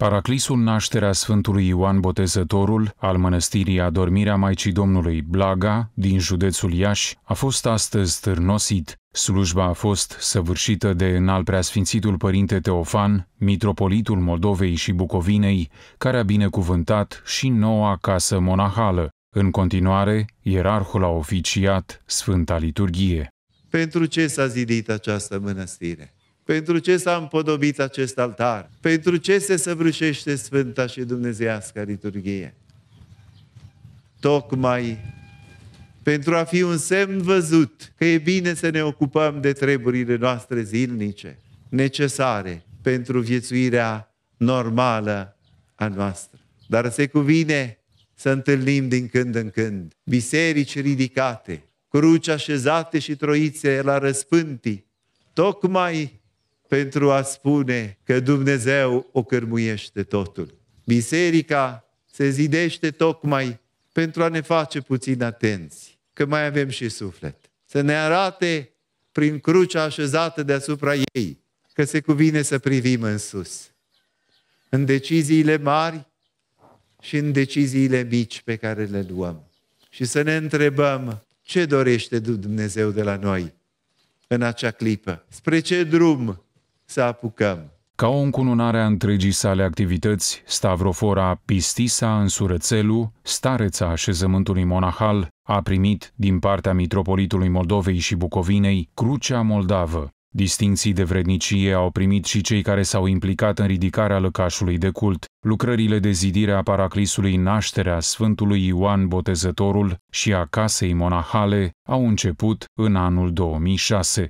Paraclisul nașterea Sfântului Ioan Botezătorul al mănăstirii Adormirea Maicii Domnului Blaga din județul Iași a fost astăzi târnosit. Slujba a fost săvârșită de înalt preasfințitul părinte Teofan, mitropolitul Moldovei și Bucovinei, care a binecuvântat și noua casă monahală. În continuare, ierarhul a oficiat Sfânta Liturghie. Pentru ce s-a zidit această mănăstire? Pentru ce s-a împodobit acest altar? Pentru ce se săvrușește Sfânta și Dumnezeiasca liturghie? Tocmai pentru a fi un semn văzut că e bine să ne ocupăm de treburile noastre zilnice, necesare pentru viețuirea normală a noastră. Dar se cuvine să întâlnim din când în când biserici ridicate, cruci așezate și troițe la răspântii, tocmai pentru a spune că Dumnezeu o cărmuiește totul. Biserica se zidește tocmai pentru a ne face puțin atenți, că mai avem și suflet. Să ne arate prin crucea așezată deasupra ei, că se cuvine să privim în sus. În deciziile mari și în deciziile mici pe care le luăm. Și să ne întrebăm ce dorește Dumnezeu de la noi în acea clipă, spre ce drum să apucăm. Ca o încununare a întregii sale activități, Stavrofora Pistisa în Surățelu, stareța așezământului monahal, a primit, din partea Mitropolitului Moldovei și Bucovinei, Crucea Moldavă. Distinții de vrednicie au primit și cei care s-au implicat în ridicarea lăcașului de cult, lucrările de zidire a paraclisului Nașterea Sfântului Ioan Botezătorul și a casei monahale au început în anul 2006.